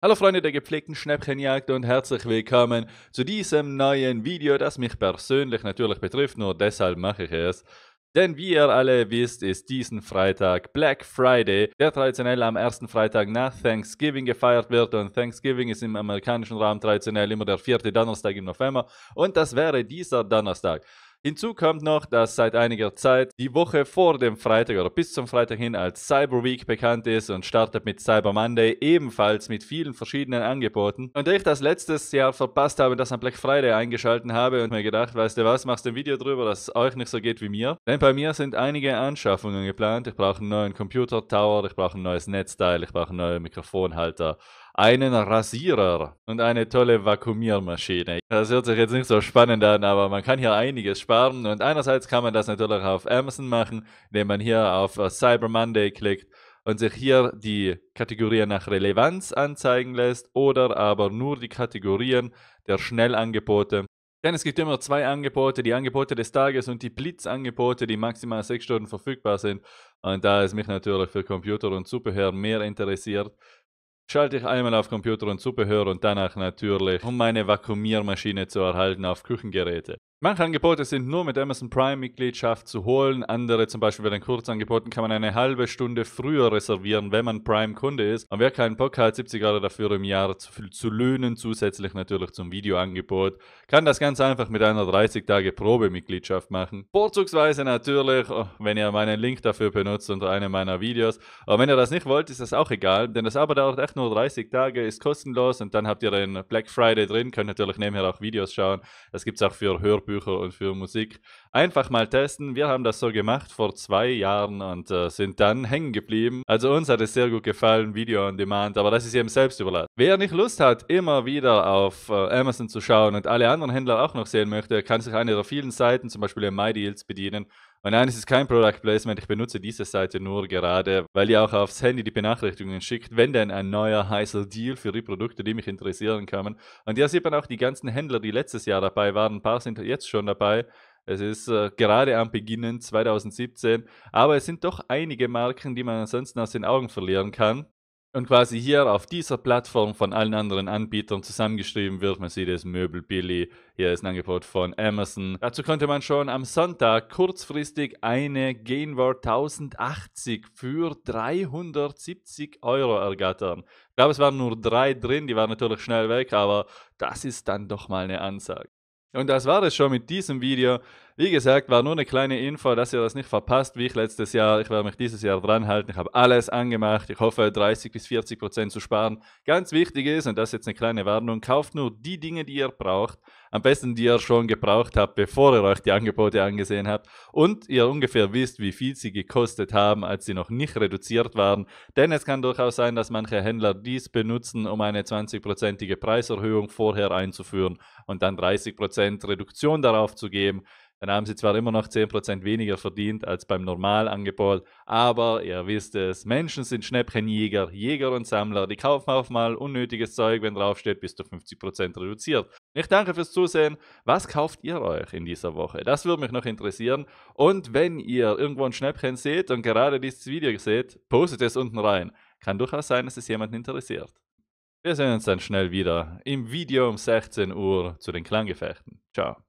Hallo Freunde der gepflegten Schnäppchenjagd und herzlich willkommen zu diesem neuen Video, das mich persönlich natürlich betrifft, nur deshalb mache ich es. Denn wie ihr alle wisst, ist diesen Freitag Black Friday, der traditionell am ersten Freitag nach Thanksgiving gefeiert wird und Thanksgiving ist im amerikanischen Raum traditionell immer der vierte Donnerstag im November und das wäre dieser Donnerstag. Hinzu kommt noch, dass seit einiger Zeit die Woche vor dem Freitag oder bis zum Freitag hin als Cyber Week bekannt ist und startet mit Cyber Monday ebenfalls mit vielen verschiedenen Angeboten. Und ich das letztes Jahr verpasst habe, das am Black Friday eingeschalten habe und mir gedacht, weißt du was, machst du ein Video drüber, dass es euch nicht so geht wie mir. Denn bei mir sind einige Anschaffungen geplant. Ich brauche einen neuen Computer Tower, ich brauche ein neues Netzteil, ich brauche einen neuen Mikrofonhalter einen Rasierer und eine tolle Vakuumiermaschine. Das hört sich jetzt nicht so spannend an, aber man kann hier einiges sparen. Und einerseits kann man das natürlich auf Amazon machen, indem man hier auf Cyber Monday klickt und sich hier die Kategorien nach Relevanz anzeigen lässt oder aber nur die Kategorien der Schnellangebote. Denn es gibt immer zwei Angebote, die Angebote des Tages und die Blitzangebote, die maximal sechs Stunden verfügbar sind. Und da es mich natürlich für Computer und Zubehör mehr interessiert, Schalte ich einmal auf Computer und Zubehör und danach natürlich, um meine Vakuumiermaschine zu erhalten, auf Küchengeräte. Manche Angebote sind nur mit Amazon Prime-Mitgliedschaft zu holen. Andere, zum Beispiel bei den Kurzangeboten, kann man eine halbe Stunde früher reservieren, wenn man Prime-Kunde ist. Und wer keinen Bock hat, 70 Euro dafür im Jahr zu, zu löhnen, zusätzlich natürlich zum Videoangebot, kann das ganz einfach mit einer 30-Tage-Probemitgliedschaft machen. Vorzugsweise natürlich, oh, wenn ihr meinen Link dafür benutzt unter einem meiner Videos. Aber wenn ihr das nicht wollt, ist das auch egal, denn das Abo dauert echt nur 30 Tage, ist kostenlos und dann habt ihr den Black Friday drin, könnt natürlich nebenher auch Videos schauen. Das gibt es auch für Hörpunkte. Hörbücher und für Musik. Einfach mal testen. Wir haben das so gemacht vor zwei Jahren und äh, sind dann hängen geblieben. Also uns hat es sehr gut gefallen, Video on Demand, aber das ist jedem selbst überlassen. Wer nicht Lust hat, immer wieder auf äh, Amazon zu schauen und alle anderen Händler auch noch sehen möchte, kann sich eine der vielen Seiten, zum Beispiel MyDeals, bedienen und oh nein, es ist kein Product Placement. Ich benutze diese Seite nur gerade, weil ihr auch aufs Handy die Benachrichtigungen schickt, wenn denn ein neuer heißer Deal für die Produkte, die mich interessieren, kommen. Und hier sieht man auch die ganzen Händler, die letztes Jahr dabei waren. Ein paar sind jetzt schon dabei. Es ist äh, gerade am Beginn 2017, aber es sind doch einige Marken, die man ansonsten aus den Augen verlieren kann und quasi hier auf dieser Plattform von allen anderen Anbietern zusammengeschrieben wird. Man sieht es Möbel Billy, hier ist ein Angebot von Amazon. Dazu konnte man schon am Sonntag kurzfristig eine Gainware 1080 für 370 Euro ergattern. Ich glaube, es waren nur drei drin, die waren natürlich schnell weg, aber das ist dann doch mal eine Ansage. Und das war es schon mit diesem Video. Wie gesagt, war nur eine kleine Info, dass ihr das nicht verpasst, wie ich letztes Jahr. Ich werde mich dieses Jahr dran halten. Ich habe alles angemacht. Ich hoffe, 30 bis 40 Prozent zu sparen. Ganz wichtig ist, und das ist jetzt eine kleine Warnung, kauft nur die Dinge, die ihr braucht. Am besten, die ihr schon gebraucht habt, bevor ihr euch die Angebote angesehen habt. Und ihr ungefähr wisst, wie viel sie gekostet haben, als sie noch nicht reduziert waren. Denn es kann durchaus sein, dass manche Händler dies benutzen, um eine 20-prozentige Preiserhöhung vorher einzuführen und dann 30% Prozent Reduktion darauf zu geben. Dann haben sie zwar immer noch 10% weniger verdient als beim Normalangebot, aber ihr wisst es, Menschen sind Schnäppchenjäger, Jäger und Sammler, die kaufen auch mal unnötiges Zeug, wenn draufsteht, bis zu 50% reduziert. Ich danke fürs Zusehen. Was kauft ihr euch in dieser Woche? Das würde mich noch interessieren. Und wenn ihr irgendwo ein Schnäppchen seht und gerade dieses Video seht, postet es unten rein. Kann durchaus sein, dass es jemanden interessiert. Wir sehen uns dann schnell wieder im Video um 16 Uhr zu den Klanggefechten. Ciao.